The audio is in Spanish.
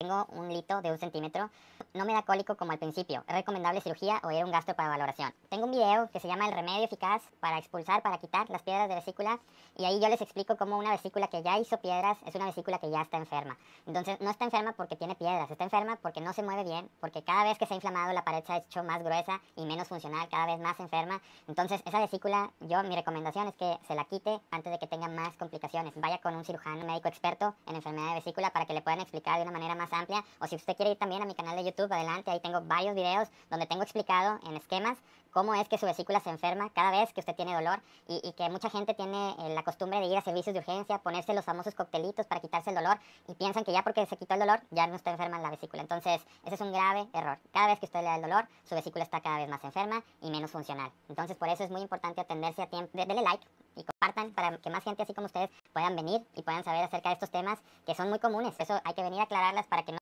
Tengo un lito de un centímetro. No me da cólico como al principio. ¿Es recomendable cirugía o a un gasto para valoración? Tengo un video que se llama El remedio eficaz para expulsar, para quitar las piedras de vesícula. Y ahí yo les explico cómo una vesícula que ya hizo piedras es una vesícula que ya está enferma. Entonces no está enferma porque tiene piedras, está enferma porque no se mueve bien, porque cada vez que se ha inflamado la pared se ha hecho más gruesa y menos funcional, cada vez más enferma. Entonces esa vesícula, yo mi recomendación es que se la quite antes de que tenga más complicaciones. Vaya con un cirujano médico experto en enfermedad de vesícula para que le puedan explicar de una manera más amplia. O si usted quiere ir también a mi canal de YouTube, adelante, ahí tengo varios videos donde tengo explicado en esquemas cómo es que su vesícula se enferma cada vez que usted tiene dolor y, que mucha gente tiene eh, la costumbre de ir a servicios de urgencia, ponerse los famosos coctelitos para quitarse el dolor y piensan que ya porque se quitó el dolor ya no está enferma la vesícula. Entonces, ese es un grave error. Cada vez que usted le da el dolor, su vesícula está cada vez más enferma y menos funcional. Entonces, por eso es muy importante atenderse a tiempo. Dele like y compartan para que más gente así como ustedes puedan venir y puedan saber acerca de estos temas que son muy comunes. Eso hay que venir a aclararlas para que no